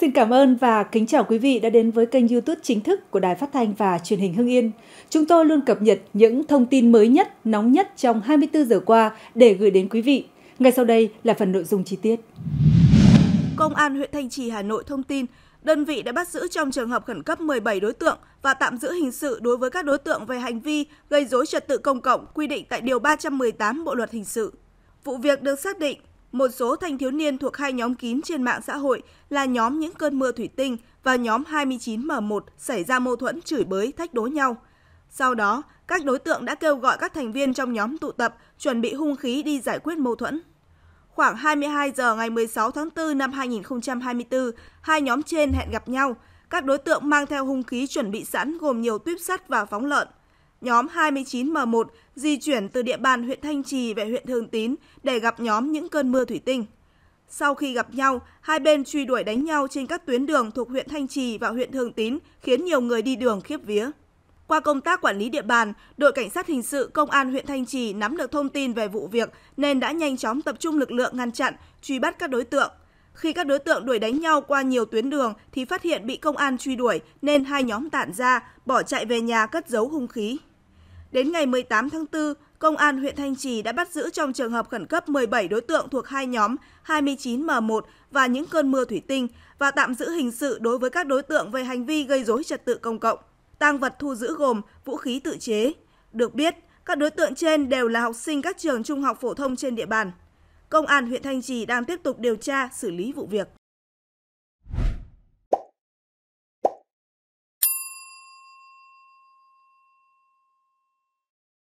Xin cảm ơn và kính chào quý vị đã đến với kênh YouTube chính thức của Đài Phát thanh và Truyền hình Hưng Yên. Chúng tôi luôn cập nhật những thông tin mới nhất, nóng nhất trong 24 giờ qua để gửi đến quý vị. Ngay sau đây là phần nội dung chi tiết. Công an huyện Thanh Trì, Hà Nội thông tin, đơn vị đã bắt giữ trong trường hợp khẩn cấp 17 đối tượng và tạm giữ hình sự đối với các đối tượng về hành vi gây dối trật tự công cộng quy định tại Điều 318 Bộ Luật Hình sự. Vụ việc được xác định một số thanh thiếu niên thuộc hai nhóm kín trên mạng xã hội là nhóm những cơn mưa thủy tinh và nhóm 29M1 xảy ra mâu thuẫn chửi bới thách đố nhau. Sau đó, các đối tượng đã kêu gọi các thành viên trong nhóm tụ tập chuẩn bị hung khí đi giải quyết mâu thuẫn. Khoảng 22 giờ ngày 16 tháng 4 năm 2024, hai nhóm trên hẹn gặp nhau. Các đối tượng mang theo hung khí chuẩn bị sẵn gồm nhiều tuyếp sắt và phóng lợn nhóm 29M1 di chuyển từ địa bàn huyện Thanh Trì về huyện Thường Tín để gặp nhóm những cơn mưa thủy tinh. Sau khi gặp nhau, hai bên truy đuổi đánh nhau trên các tuyến đường thuộc huyện Thanh Trì và huyện Thường Tín, khiến nhiều người đi đường khiếp vía. Qua công tác quản lý địa bàn, đội cảnh sát hình sự công an huyện Thanh Trì nắm được thông tin về vụ việc nên đã nhanh chóng tập trung lực lượng ngăn chặn, truy bắt các đối tượng. Khi các đối tượng đuổi đánh nhau qua nhiều tuyến đường thì phát hiện bị công an truy đuổi nên hai nhóm tản ra, bỏ chạy về nhà cất giấu hung khí. Đến ngày 18 tháng 4, Công an huyện Thanh Trì đã bắt giữ trong trường hợp khẩn cấp 17 đối tượng thuộc hai nhóm 29M1 và những cơn mưa thủy tinh và tạm giữ hình sự đối với các đối tượng về hành vi gây dối trật tự công cộng. Tang vật thu giữ gồm vũ khí tự chế. Được biết, các đối tượng trên đều là học sinh các trường trung học phổ thông trên địa bàn. Công an huyện Thanh Trì đang tiếp tục điều tra, xử lý vụ việc.